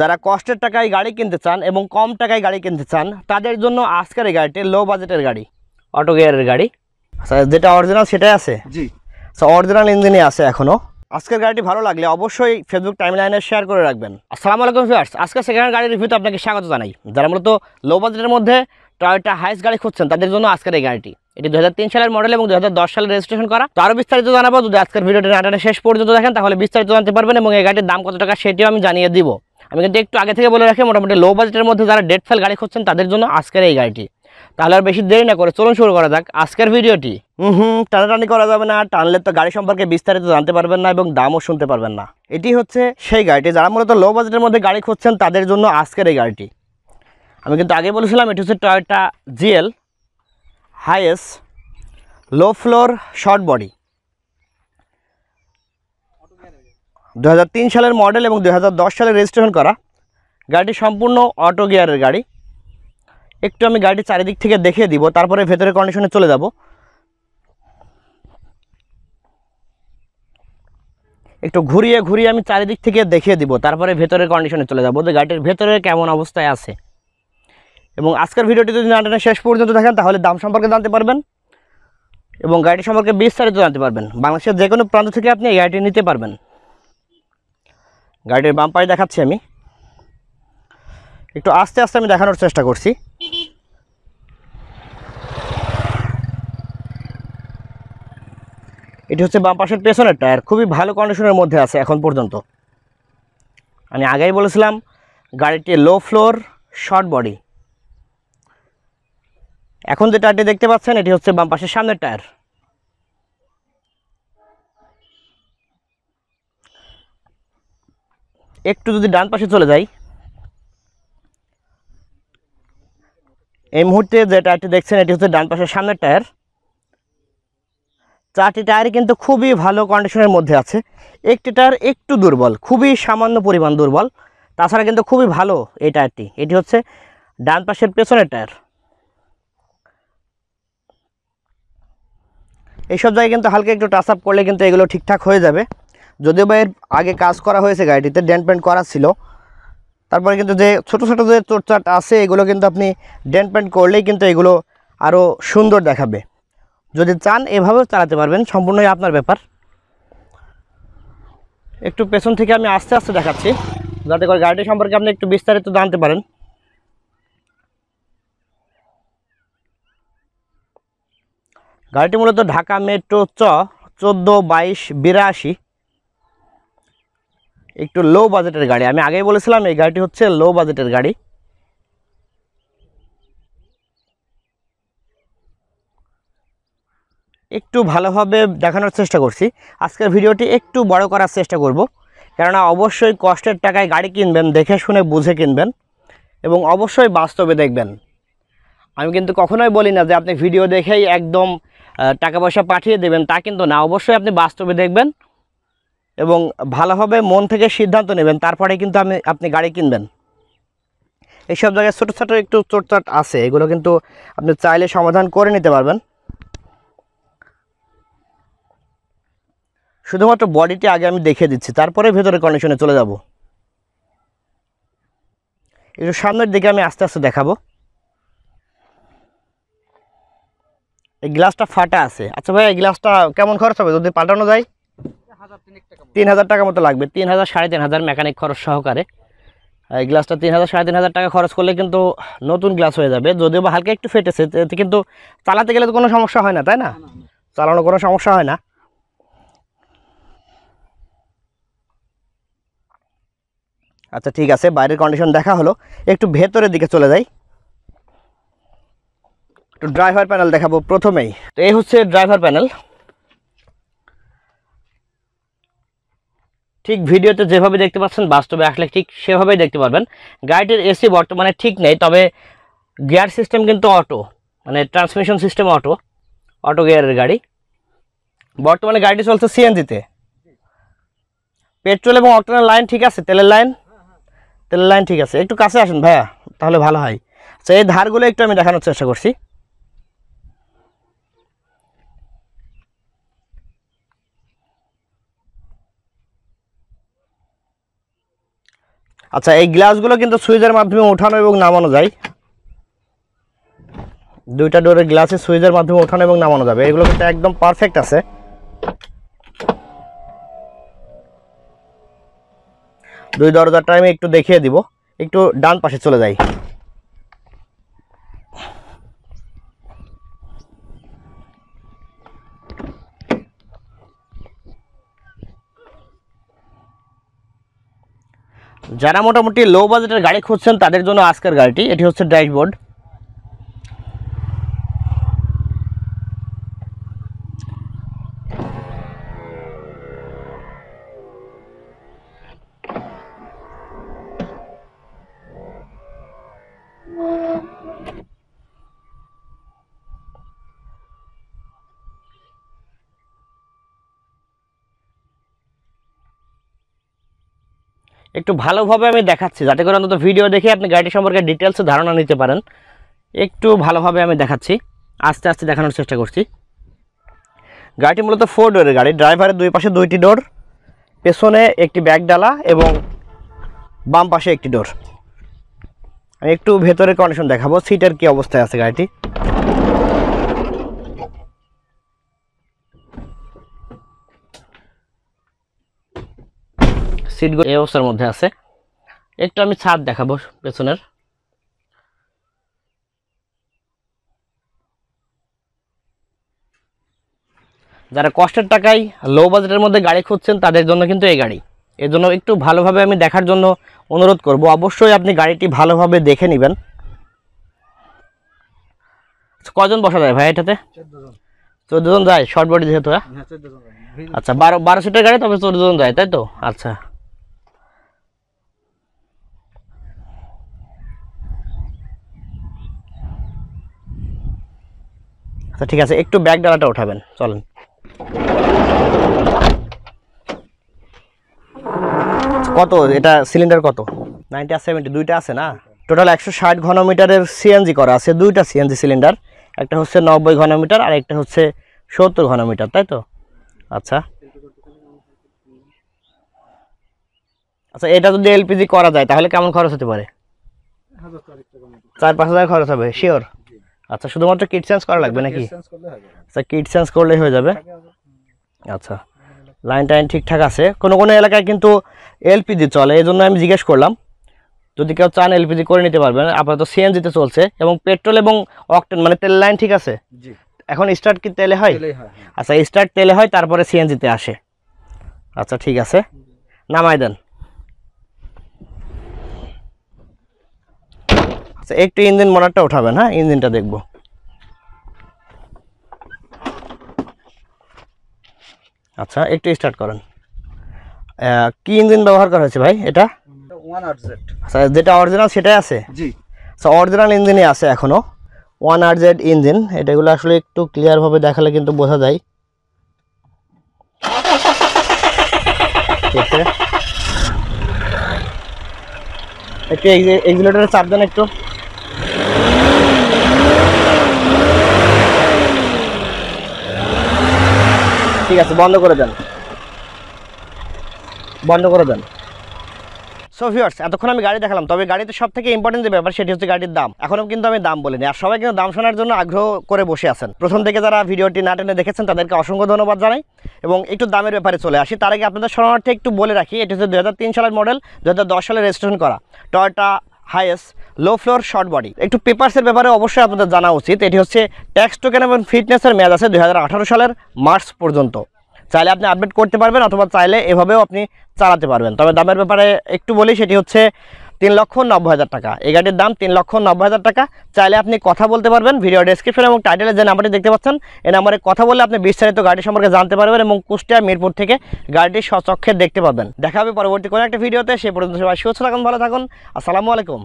যারা কষ্টের টাকায় গাড়ি কিনতে চান এবং কম টাকায় গাড়ি কিনতে চান তাদের জন্য আজকের গাড়িটি লো বাজেটের গাড়ি অটো গিয়ারের গাড়ি আচ্ছা, যেটা অরিজিনাল সেটাই আছে জি আচ্ছা অরিজিনাল ইঞ্জিনে আছে এখনও আজকের গাড়িটি ভালো লাগলে অবশ্যই ফেসবুক টাইম লাইনে শেয়ার করে রাখবেন আসসালামু আলাইকুম ফিয়ার্স আজকে সেকেন্ড গাড়ির রিভিউতে আপনাকে স্বাগত জানাই যারা মূলত লো বাজেটের মধ্যে টয়টা হাইস গাড়ি খুঁজছেন তাদের জন্য আজকের এই গাড়িটি এটি দু সালের মডেল এবং দু সালে রেজিস্ট্রেশন করা তো আরও বিস্তারিত জানাবো যদি আজকের ভিডিওটি নাটকটা শেষ পর্যন্ত দেখেন তাহলে বিস্তারিত জানতে পারবেন এবং এই গাড়ির দাম কত টাকা সেটিও আমি জানিয়ে দিব আমি কিন্তু একটু আগে থেকে বলে রাখি মোটামুটি লো বাজেটের মধ্যে যারা ডেড ফেল গাড়ি খুঁজছেন তাদের জন্য আজকের এই গাড়িটি তাহলে আর বেশি দেরি না করে চলুন শুরু করা যাক আজকের ভিডিওটি হুম টানাটানি করা যাবে না টানলে তো গাড়ি সম্পর্কে বিস্তারিত জানতে পারবেন না এবং দামও শুনতে পারবেন না এটি হচ্ছে সেই গাড়িটি যারা মূলত লো বাজেটের মধ্যে গাড়ি খুঁজছেন তাদের জন্য আজকের এই গাড়িটি আমি কিন্তু আগে বলেছিলাম এটি হচ্ছে Toyota GL Hiace low floor short body দু সালের মডেল এবং দু সালে রেজিস্ট্রেশন করা গাড়িটি সম্পূর্ণ অটো গিয়ারের গাড়ি একটু আমি গাড়ি চারিদিক থেকে দেখিয়ে দিব তারপরে ভেতরের কন্ডিশনে চলে যাব একটু ঘুরিয়ে ঘুরিয়ে আমি চারিদিক থেকে দেখিয়ে দিব তারপরে ভেতরের কন্ডিশনে চলে যাব যে গাড়িটির ভেতরে কেমন অবস্থায় আছে এবং আজকের ভিডিওটি যদি না টানে শেষ পর্যন্ত দেখেন তাহলে দাম সম্পর্কে জানতে পারবেন এবং গাড়িটি সম্পর্কে বিস্তারিত জানতে পারবেন বাংলাদেশের যে কোনো প্রান্ত থেকে আপনি এই গাড়িটি নিতে পারবেন গাড়িটির বাম পায়ে দেখাচ্ছি আমি একটু আস্তে আস্তে আমি দেখানোর চেষ্টা করছি এটি হচ্ছে বাম পাশের পেছনের টায়ার খুবই ভালো কন্ডিশনের মধ্যে আছে এখন পর্যন্ত আমি আগেই বলেছিলাম গাড়িটি লো ফ্লোর শর্ট বডি এখন যে টায়ারটি দেখতে পাচ্ছেন এটি হচ্ছে বাম পাশের সামনের টায়ার একটু যদি ডান পাশে চলে যাই এই মুহূর্তে যে টায়ারটি দেখছেন এটি হচ্ছে ডান পাশের সামনের টায়ার চারটি টায়ারই কিন্তু খুবই ভালো কন্ডিশনের মধ্যে আছে একটি টায়ার একটু দুর্বল খুবই সামান্য পরিমাণ দুর্বল তাছাড়া কিন্তু খুবই ভালো এই টায়ারটি এটি হচ্ছে ডান পাশের পেছনের টায়ার এইসব জায়গায় কিন্তু হালকা একটু টাচ আপ করলে কিন্তু এগুলো ঠিকঠাক হয়ে যাবে যদিও বা এর আগে কাজ করা হয়েছে গাড়িটিতে ড্যান্ট পেন্ট করা ছিল তারপরে কিন্তু যে ছোটো ছোটো যে চোটচাট আছে এগুলো কিন্তু আপনি ড্যান্ট পেন্ট করলেই কিন্তু এগুলো আরও সুন্দর দেখাবে যদি চান এভাবেও চালাতে পারবেন সম্পূর্ণই আপনার ব্যাপার একটু পেছন থেকে আমি আস্তে আস্তে দেখাচ্ছি যাতে করে গাড়িটি সম্পর্কে আপনি একটু বিস্তারিত জানতে পারেন গাড়িটি মূলত ঢাকা মেট্রো চ চোদ্দো বাইশ বিরাশি একটু লো বাজেটের গাড়ি আমি আগেই বলেছিলাম এই গাড়িটি হচ্ছে লো বাজেটের গাড়ি একটু ভালোভাবে দেখানোর চেষ্টা করছি আজকের ভিডিওটি একটু বড় করার চেষ্টা করব কেননা অবশ্যই কষ্টের টাকায় গাড়ি কিনবেন দেখে শুনে বুঝে কিনবেন এবং অবশ্যই বাস্তবে দেখবেন আমি কিন্তু কখনোই বলি না যে আপনি ভিডিও দেখেই একদম টাকা পয়সা পাঠিয়ে দেবেন তা কিন্তু না অবশ্যই আপনি বাস্তবে দেখবেন এবং ভালোভাবে মন থেকে সিদ্ধান্ত নেবেন তারপরে কিন্তু আমি আপনি গাড়ি কিনবেন এইসব জায়গায় ছোটো ছোটো একটু চোটচাট আছে এগুলো কিন্তু আপনি চাইলে সমাধান করে নিতে পারবেন শুধুমাত্র বডিটি আগে আমি দেখিয়ে দিচ্ছি তারপরে ভেতরে কন্ডিশনে চলে যাব একটু সামনের দিকে আমি আস্তে আস্তে দেখাবো এই গ্লাসটা ফাটা আছে আচ্ছা ভাই এই গ্লাসটা কেমন খরচ হবে যদি পাল্টানো যায় তিন হাজার টাকা মতো লাগবে তিন হাজার সাড়ে তিন হাজার মেকানিক খরচ সহকারে এই গ্লাসটা তিন হাজার সাড়ে তিন হাজার টাকা খরচ করলে কিন্তু নতুন গ্লাস হয়ে যাবে যদিও বা হালকা একটু ফেটেছে কিন্তু চালাতে গেলে তো কোনো সমস্যা হয় না তাই না চালানো কোনো সমস্যা হয় না আচ্ছা ঠিক আছে বাইরের কন্ডিশন দেখা হলো একটু ভেতরের দিকে চলে যায় একটু ড্রাইভার প্যানেল দেখাবো প্রথমেই তো এই হচ্ছে ড্রাইভার প্যানেল ঠিক ভিডিওতে যেভাবে দেখতে পাচ্ছেন বাস্তবে আসলে ঠিক সেভাবেই দেখতে পারবেন গাড়িটির এসি বর্তমানে ঠিক নেই তবে গিয়ার সিস্টেম কিন্তু অটো মানে ট্রান্সমিশন সিস্টেম অটো অটো গিয়ারের গাড়ি বর্তমানে গাড়িটি চলছে সিএনজিতে পেট্রোল এবং অটোনের লাইন ঠিক আছে তেলের লাইন তেলের লাইন ঠিক আছে একটু কাছে আসুন ভাইয়া তাহলে ভালো হয় আচ্ছা এই ধারগুলো একটু আমি দেখানোর চেষ্টা করছি আচ্ছা এই গ্লাসগুলো কিন্তু সুইচের মাধ্যমে ওঠানো এবং নামানো যায় দুইটা ডোরের গ্লাসে সুইচের মাধ্যমে ওঠানো এবং নামানো যাবে এগুলো কিন্তু একদম পারফেক্ট আছে দুই দরজার টাইমে একটু দেখিয়ে দিব একটু ডান পাশে চলে যাই যারা মোটামুটি লো বাজেটের গাড়ি খুঁজছেন তাদের জন্য আজকের গাড়িটি এটি হচ্ছে ড্যাশবোর্ড একটু ভালোভাবে আমি দেখাচ্ছি যাতে করে অন্তত ভিডিও দেখে আপনি গাড়িটি সম্পর্কে ডিটেলসে ধারণা নিতে পারেন একটু ভালোভাবে আমি দেখাচ্ছি আস্তে আস্তে দেখানোর চেষ্টা করছি গাড়িটি মূলত ফোর ডোরের গাড়ি ড্রাইভারের দুই পাশে দুইটি ডোর পেছনে একটি ব্যাগ ডালা এবং বাম পাশে একটি ডোর আমি একটু ভেতরের কন্ডিশন দেখাবো সিটের কি অবস্থায় আছে গাড়িটি সিট এই অবস্থার মধ্যে আছে একটু আমি ছাদ দেখাবো পেছনের যারা কষ্টের টাকায় লো বাজেটের মধ্যে গাড়ি খুঁজছেন তাদের জন্য কিন্তু এই গাড়ি জন্য একটু ভালোভাবে আমি দেখার জন্য অনুরোধ করব অবশ্যই আপনি গাড়িটি ভালোভাবে দেখে নেবেন আচ্ছা, কজন বসা যায় ভাই এটাতে চোদ্দজন যায় শর্ট বডি যেহেতু হ্যাঁ? হ্যাঁ, আচ্ছা বারো বারো সিটের গাড়ি তবে চোদ্দজন যায় তাই তো আচ্ছা আচ্ছা ঠিক আছে একটু ব্যাগ ডালাটা উঠাবেন চলেন কত এটা সিলিন্ডার কত নাইনটি আর সেভেন্টি দুইটা আছে না টোটাল একশো ষাট ঘনমিটারের সিএনজি করা আছে দুইটা সিএনজি সিলিন্ডার একটা হচ্ছে নব্বই ঘনমিটার আর একটা হচ্ছে সত্তর ঘনমিটার তাই তো আচ্ছা আচ্ছা এটা যদি এলপিজি করা যায় তাহলে কেমন খরচ হতে পারে চার পাঁচ হাজার খরচ হবে শিওর আচ্ছা শুধুমাত্র কিট চেঞ্জ করা লাগবে নাকি আচ্ছা কিট চেঞ্জ করলেই হয়ে যাবে আচ্ছা লাইন টাইন ঠিকঠাক আছে কোনো কোনো এলাকায় কিন্তু এলপিজি চলে এই জন্য আমি জিজ্ঞেস করলাম যদি কেউ চান এলপিজি করে নিতে পারবেন আপাতত সিএনজিতে চলছে এবং পেট্রোল এবং অকটেন মানে তেল লাইন ঠিক আছে এখন স্টার্ট কি তেলে হয় হ্যাঁ। আচ্ছা স্টার্ট তেলে হয় তারপরে সিএনজিতে আসে আচ্ছা ঠিক আছে নামাই দেন আচ্ছা একটু ইঞ্জিন মোটরটা উঠাবেন হ্যাঁ ইঞ্জিনটা দেখব আচ্ছা একটু স্টার্ট করেন কি ইঞ্জিন ব্যবহার করা হয়েছে ভাই এটা আচ্ছা যেটা অরিজিনাল সেটাই আছে আচ্ছা অরিজিনাল ইঞ্জিনই আছে এখনও ওয়ান আর জেড ইঞ্জিন এটাগুলো আসলে একটু ক্লিয়ারভাবে দেখালে কিন্তু বোঝা যায় একটু এক্সিলেটারের চাপ দেন একটু ঠিক আছে বন্ধ করে দেন বন্ধ করে দেন সো এতক্ষণ আমি গাড়ি দেখালাম তবে গাড়িতে সব থেকে ইম্পর্টেন্ট যে ব্যাপার সেটি হচ্ছে গাড়ির দাম এখনও কিন্তু আমি দাম বলিনি আর সবাই কিন্তু দাম শোনার জন্য আগ্রহ করে বসে আছেন প্রথম থেকে যারা ভিডিওটি না টেনে দেখেছেন তাদেরকে অসংখ্য ধন্যবাদ জানাই এবং একটু দামের ব্যাপারে চলে আসি তার আগে আপনাদের শরণার্থে একটু বলে রাখি এটি হচ্ছে দু সালের মডেল দু সালে রেজিস্ট্রেশন করা Toyota Hiace low floor short body একটু পেপার্সের ব্যাপারে অবশ্যই আপনাদের জানা উচিত এটি হচ্ছে ট্যাক্স টোকেন এবং ফিটনেসের ম্যাচ আছে দুই সালের মার্চ পর্যন্ত চাইলে আপনি আপডেট করতে পারবেন অথবা চাইলে এভাবেও আপনি চালাতে পারবেন তবে দামের ব্যাপারে একটু বলি সেটি হচ্ছে তিন লক্ষ নব্বই হাজার টাকা এই গাড়ির দাম তিন লক্ষ নব্বই হাজার টাকা চাইলে আপনি কথা বলতে পারবেন ভিডিও ডিসক্রিপশন এবং টাইটেলের যে নাম্বারটি দেখতে পাচ্ছেন এই নাম্বারে কথা বলে আপনি বিস্তারিত গাড়ি সম্পর্কে জানতে পারবেন এবং কুষ্টিয়া মিরপুর থেকে গাড়িটি স্বচক্ষে দেখতে পাবেন দেখা হবে পরবর্তী কোনো একটা ভিডিওতে সে পর্যন্ত সবাই সুস্থ থাকুন ভালো থাকুন আসসালামু আলাইকুম